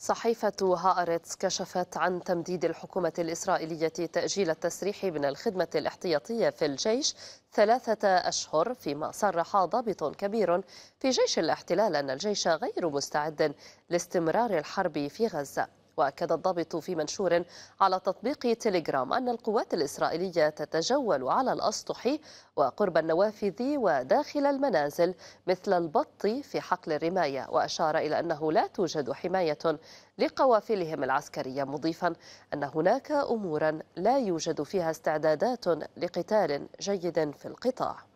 صحيفة هارتس كشفت عن تمديد الحكومة الإسرائيلية تأجيل التسريح من الخدمة الاحتياطية في الجيش ثلاثة أشهر فيما صرح ضابط كبير في جيش الاحتلال أن الجيش غير مستعد لاستمرار الحرب في غزة وأكد الضابط في منشور على تطبيق تيليجرام أن القوات الإسرائيلية تتجول على الأسطح وقرب النوافذ وداخل المنازل مثل البط في حقل الرماية وأشار إلى أنه لا توجد حماية لقوافلهم العسكرية مضيفا أن هناك أمورا لا يوجد فيها استعدادات لقتال جيد في القطاع